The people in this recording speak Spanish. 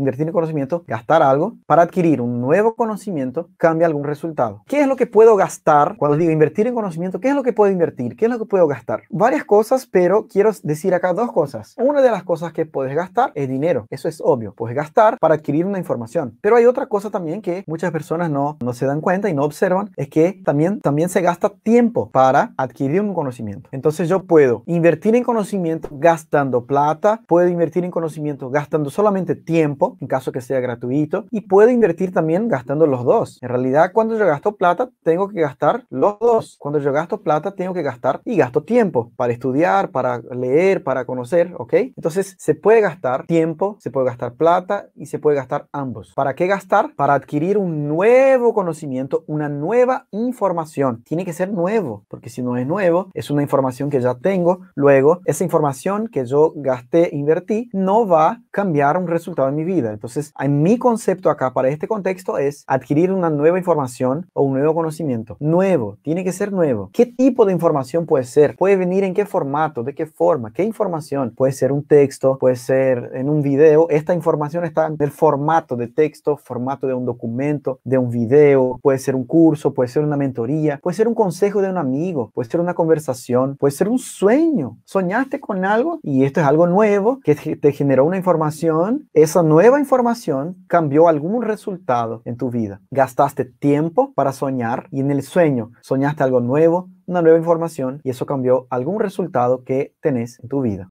invertir en conocimiento, gastar algo para adquirir un nuevo conocimiento, cambia algún resultado. ¿Qué es lo que puedo gastar? Cuando digo invertir en conocimiento, ¿qué es lo que puedo invertir? ¿Qué es lo que puedo gastar? Varias cosas, pero quiero decir acá dos cosas. Una de las cosas que puedes gastar es dinero. Eso es obvio. Puedes gastar para adquirir una información. Pero hay otra cosa también que muchas personas no, no se dan cuenta y no observan, es que también, también se gasta tiempo para adquirir un conocimiento. Entonces yo puedo invertir en conocimiento gastando plata, puedo invertir en conocimiento gastando solamente tiempo en caso que sea gratuito, y puedo invertir también gastando los dos. En realidad, cuando yo gasto plata, tengo que gastar los dos. Cuando yo gasto plata, tengo que gastar y gasto tiempo para estudiar, para leer, para conocer, ¿ok? Entonces, se puede gastar tiempo, se puede gastar plata y se puede gastar ambos. ¿Para qué gastar? Para adquirir un nuevo conocimiento, una nueva información. Tiene que ser nuevo, porque si no es nuevo, es una información que ya tengo. Luego, esa información que yo gasté, invertí, no va a cambiar un resultado en mi vida. Entonces, en mi concepto acá para este contexto es adquirir una nueva información o un nuevo conocimiento. Nuevo, tiene que ser nuevo. ¿Qué tipo de información puede ser? ¿Puede venir en qué formato? ¿De qué forma? ¿Qué información? Puede ser un texto, puede ser en un video. Esta información está en el formato de texto, formato de un documento, de un video, puede ser un curso, puede ser una mentoría, puede ser un consejo de un amigo, puede ser una conversación, puede ser un sueño. Soñaste con algo y esto es algo nuevo que te generó una información, esa nueva nueva información cambió algún resultado en tu vida. Gastaste tiempo para soñar y en el sueño soñaste algo nuevo, una nueva información y eso cambió algún resultado que tenés en tu vida.